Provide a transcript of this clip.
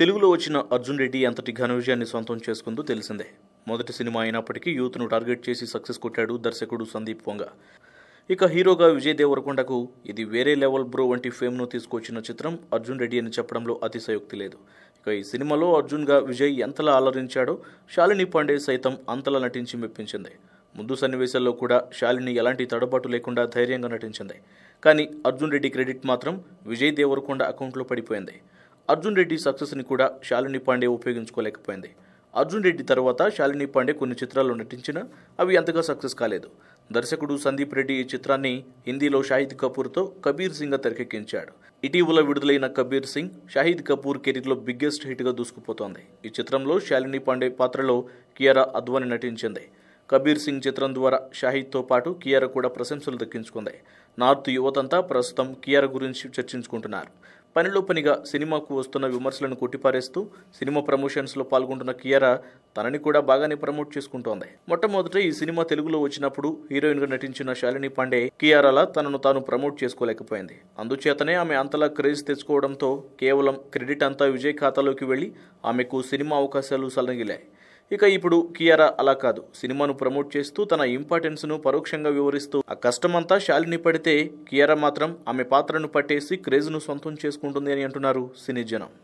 తెలుగులో వచ్చిన అర్జున్ రెడ్డి ఎంతటి ఘన విజయాన్ని సొంతం చేసుకుందో తెలిసిందే మొదటి సినిమా అయినప్పటికీ యూత్ను టార్గెట్ చేసి సక్సెస్ కొట్టాడు దర్శకుడు సందీప్ పొంగ ఇక హీరోగా విజయ్ దేవరకొండకు ఇది వేరే లెవెల్ బ్రో వంటి ఫేమ్ను తీసుకొచ్చిన చిత్రం అర్జున్ రెడ్డి అని చెప్పడంలో అతిశయోక్తి లేదు ఇక ఈ సినిమాలో అర్జున్గా విజయ్ ఎంతలా అలరించాడో శాలిని పాండే సైతం అంతలా నటించి మెప్పించింది ముందు సన్నివేశాల్లో కూడా శాలిని ఎలాంటి తడబాటు లేకుండా ధైర్యంగా నటించింది కానీ అర్జున్ రెడ్డి క్రెడిట్ మాత్రం విజయ్ దేవరకొండ అకౌంట్లో పడిపోయింది అర్జున్ రెడ్డి సక్సెస్ని కూడా శాలిని పాండే ఉపయోగించుకోలేకపోయింది అర్జున్ రెడ్డి తర్వాత శాలిని పాండే కొన్ని చిత్రాల్లో నటించినా అవి అంతగా సక్సెస్ కాలేదు దర్శకుడు సందీప్ రెడ్డి ఈ చిత్రాన్ని హిందీలో షాహిద్ కపూర్తో కబీర్ సింగ్గా తెరకెక్కించాడు ఇటీవల విడుదలైన కబీర్ సింగ్ షాహిద్ కపూర్ కెరీర్లో బిగ్గెస్ట్ హిట్గా దూసుకుపోతోంది ఈ చిత్రంలో శాలిని పాండే పాత్రలో కియారా అద్వాని నటించింది కబీర్ సింగ్ చిత్రం ద్వారా షాహిద్తో పాటు కియారా కూడా ప్రశంసలు దక్కించుకుంది నార్త్ యువతంతా ప్రస్తుతం కియారా గురించి చర్చించుకుంటున్నారు పనిలో పనిగా సినిమాకు వస్తున్న విమర్శలను కొట్టిపారేస్తూ సినిమా ప్రమోషన్స్లో పాల్గొంటున్న కియారా తనని కూడా బాగానే ప్రమోట్ చేసుకుంటోంది మొట్టమొదట ఈ సినిమా తెలుగులో వచ్చినప్పుడు హీరోయిన్గా నటించిన శాలిని పాండే కియారాలా తనను తాను ప్రమోట్ చేసుకోలేకపోయింది అందుచేతనే ఆమె అంతలా క్రేజ్ తెచ్చుకోవడంతో కేవలం క్రెడిట్ అంతా విజయ్ ఖాతాలోకి వెళ్ళి ఆమెకు సినిమా అవకాశాలు సలంగిలాయి ఇక ఇప్పుడు కియారా అలా కాదు సినిమాను ప్రమోట్ చేస్తూ తన ఇంపార్టెన్స్ను పరోక్షంగా వివరిస్తూ ఆ కష్టమంతా శాలిని పడితే కియారా మాత్రం ఆమె పాత్రను పట్టేసి క్రేజ్ను సొంతం చేసుకుంటుంది అని అంటున్నారు సినీ జనం